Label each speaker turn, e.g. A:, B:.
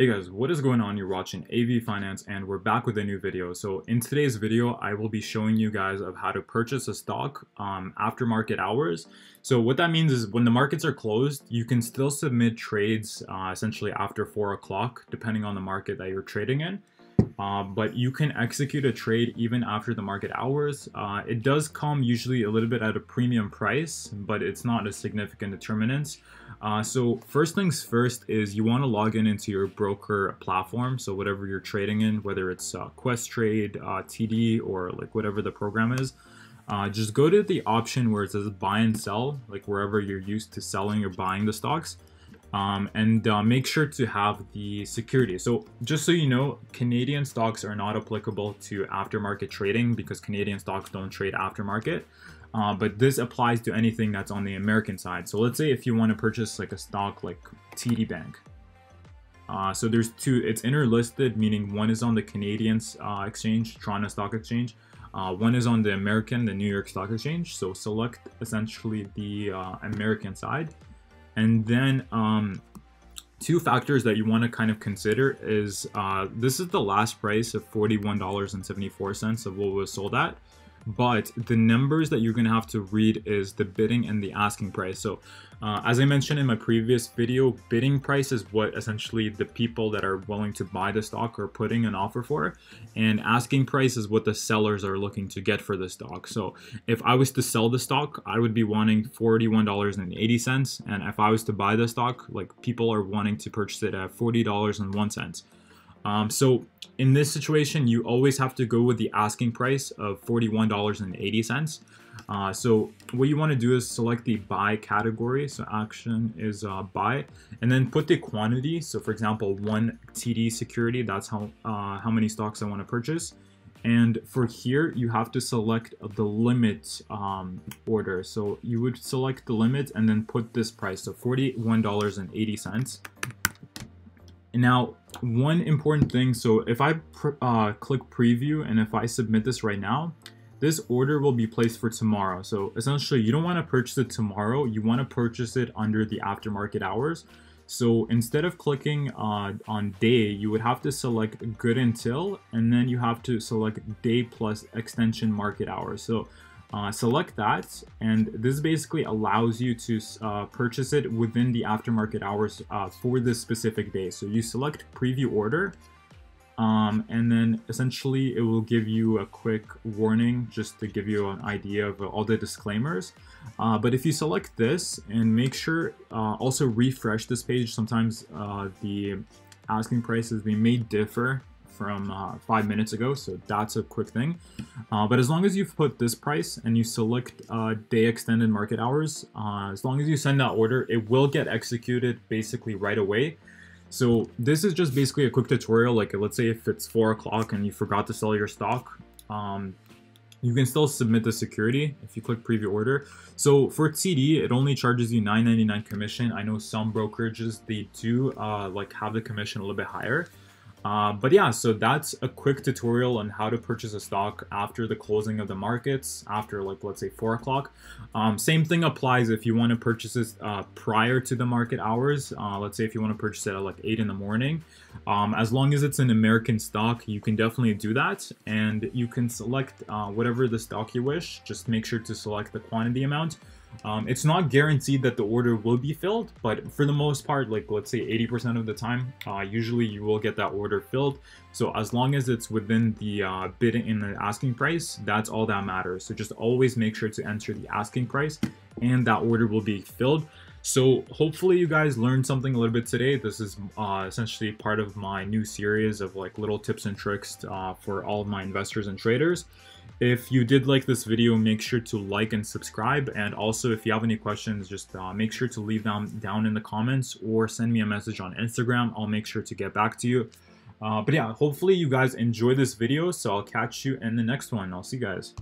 A: Hey guys, what is going on? You're watching AV Finance and we're back with a new video. So in today's video, I will be showing you guys of how to purchase a stock um, after market hours. So what that means is when the markets are closed, you can still submit trades uh, essentially after four o'clock, depending on the market that you're trading in. Uh, but you can execute a trade even after the market hours. Uh, it does come usually a little bit at a premium price, but it's not a significant determinant. Uh, so first things first is you want to log in into your broker platform. So whatever you're trading in, whether it's uh, Quest Trade, uh, TD, or like whatever the program is, uh, just go to the option where it says buy and sell, like wherever you're used to selling or buying the stocks um, and uh, make sure to have the security. So just so you know, Canadian stocks are not applicable to aftermarket trading because Canadian stocks don't trade aftermarket. Uh, but this applies to anything that's on the American side. So let's say if you want to purchase like a stock like TD Bank. Uh, so there's two, it's interlisted, meaning one is on the Canadian uh, exchange, Toronto Stock Exchange. Uh, one is on the American, the New York Stock Exchange. So select essentially the uh, American side and then um, two factors that you want to kind of consider is uh, this is the last price of $41.74 of what was sold at but the numbers that you're gonna have to read is the bidding and the asking price. So uh, as I mentioned in my previous video, bidding price is what essentially the people that are willing to buy the stock are putting an offer for, and asking price is what the sellers are looking to get for the stock. So if I was to sell the stock, I would be wanting $41.80, and if I was to buy the stock, like people are wanting to purchase it at $40.01. Um, so in this situation, you always have to go with the asking price of $41.80. Uh, so what you want to do is select the buy category. So action is uh, buy and then put the quantity. So for example, one TD security, that's how, uh, how many stocks I want to purchase. And for here, you have to select the limit um, order. So you would select the limit and then put this price, so $41.80 now one important thing, so if I uh, click preview and if I submit this right now, this order will be placed for tomorrow. So essentially you don't wanna purchase it tomorrow, you wanna purchase it under the aftermarket hours. So instead of clicking uh, on day, you would have to select good until, and then you have to select day plus extension market hours. So uh, select that and this basically allows you to uh, purchase it within the aftermarket hours uh, for this specific day. So you select preview order um, and then essentially it will give you a quick warning just to give you an idea of all the disclaimers. Uh, but if you select this and make sure uh, also refresh this page, sometimes the asking prices, they may differ from uh, five minutes ago, so that's a quick thing. Uh, but as long as you have put this price and you select uh, day extended market hours, uh, as long as you send that order, it will get executed basically right away. So this is just basically a quick tutorial. Like let's say if it's four o'clock and you forgot to sell your stock, um, you can still submit the security if you click preview order. So for TD, it only charges you 9.99 commission. I know some brokerages, they do uh, like have the commission a little bit higher. Uh, but yeah, so that's a quick tutorial on how to purchase a stock after the closing of the markets, after like, let's say four o'clock. Um, same thing applies if you want to purchase this uh, prior to the market hours. Uh, let's say if you want to purchase it at like eight in the morning, um, as long as it's an American stock, you can definitely do that. And you can select uh, whatever the stock you wish, just make sure to select the quantity amount. Um, it's not guaranteed that the order will be filled, but for the most part, like let's say 80% of the time, uh, usually you will get that order filled. So as long as it's within the uh, bid and the asking price, that's all that matters. So just always make sure to enter the asking price and that order will be filled. So hopefully you guys learned something a little bit today. This is uh, essentially part of my new series of like little tips and tricks uh, for all of my investors and traders. If you did like this video, make sure to like and subscribe. And also, if you have any questions, just uh, make sure to leave them down in the comments or send me a message on Instagram. I'll make sure to get back to you. Uh, but yeah, hopefully you guys enjoy this video. So I'll catch you in the next one. I'll see you guys.